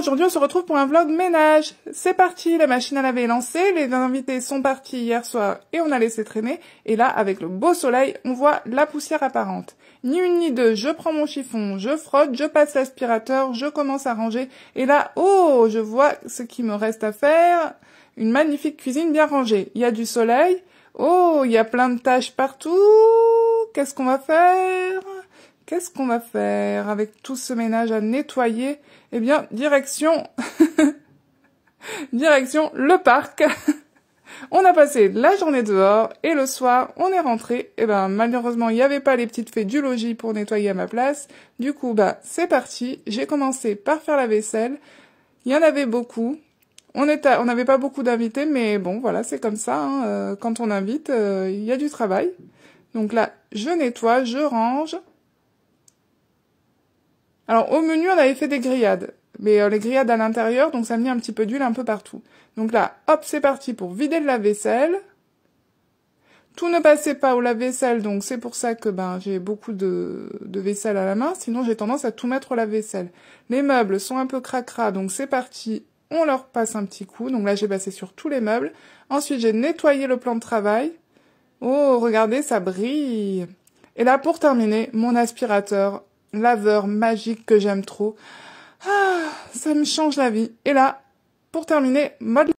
aujourd'hui on se retrouve pour un vlog ménage. C'est parti, la machine à laver est lancée, les invités sont partis hier soir et on a laissé traîner. Et là, avec le beau soleil, on voit la poussière apparente. Ni une ni deux, je prends mon chiffon, je frotte, je passe l'aspirateur, je commence à ranger. Et là, oh, je vois ce qui me reste à faire. Une magnifique cuisine bien rangée. Il y a du soleil. Oh, il y a plein de tâches partout. Qu'est-ce qu'on va faire Qu'est-ce qu'on va faire avec tout ce ménage à nettoyer Eh bien, direction... direction le parc On a passé la journée dehors et le soir, on est rentré. Eh ben malheureusement, il n'y avait pas les petites fées du logis pour nettoyer à ma place. Du coup, bah c'est parti. J'ai commencé par faire la vaisselle. Il y en avait beaucoup. On on n'avait pas beaucoup d'invités, mais bon, voilà, c'est comme ça. Hein. Euh, quand on invite, euh, il y a du travail. Donc là, je nettoie, je range. Alors au menu, on avait fait des grillades, mais euh, les grillades à l'intérieur, donc ça met un petit peu d'huile un peu partout. Donc là, hop, c'est parti pour vider le lave-vaisselle. Tout ne passait pas au lave-vaisselle, donc c'est pour ça que ben j'ai beaucoup de, de, vaisselle à la main. Sinon, j'ai tendance à tout mettre au lave-vaisselle. Les meubles sont un peu cracras, donc c'est parti. On leur passe un petit coup. Donc là, j'ai passé sur tous les meubles. Ensuite, j'ai nettoyé le plan de travail. Oh, regardez, ça brille. Et là, pour terminer, mon aspirateur laveur magique que j'aime trop. Ah, ça me change la vie. Et là, pour terminer, mode